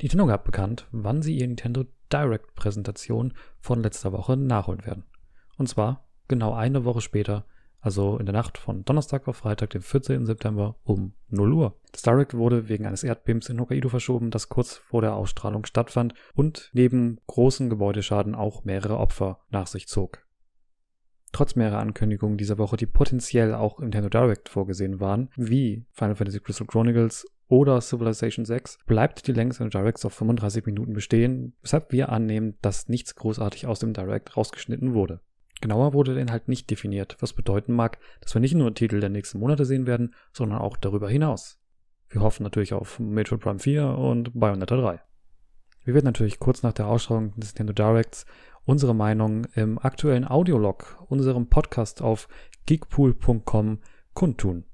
Nintendo gab bekannt, wann sie ihre Nintendo Direct Präsentation von letzter Woche nachholen werden. Und zwar genau eine Woche später, also in der Nacht von Donnerstag auf Freitag, dem 14. September um 0 Uhr. Das Direct wurde wegen eines Erdbebens in Hokkaido verschoben, das kurz vor der Ausstrahlung stattfand und neben großen Gebäudeschaden auch mehrere Opfer nach sich zog trotz mehrerer Ankündigungen dieser Woche, die potenziell auch im Nintendo Direct vorgesehen waren, wie Final Fantasy Crystal Chronicles oder Civilization 6, bleibt die Länge seines Directs auf 35 Minuten bestehen, weshalb wir annehmen, dass nichts großartig aus dem Direct rausgeschnitten wurde. Genauer wurde der Inhalt nicht definiert, was bedeuten mag, dass wir nicht nur Titel der nächsten Monate sehen werden, sondern auch darüber hinaus. Wir hoffen natürlich auf Metroid Prime 4 und Bayonetta 3. Wir werden natürlich kurz nach der Ausstrahlung des Nintendo Directs unsere Meinung im aktuellen Audiolog, unserem Podcast auf geekpool.com kundtun.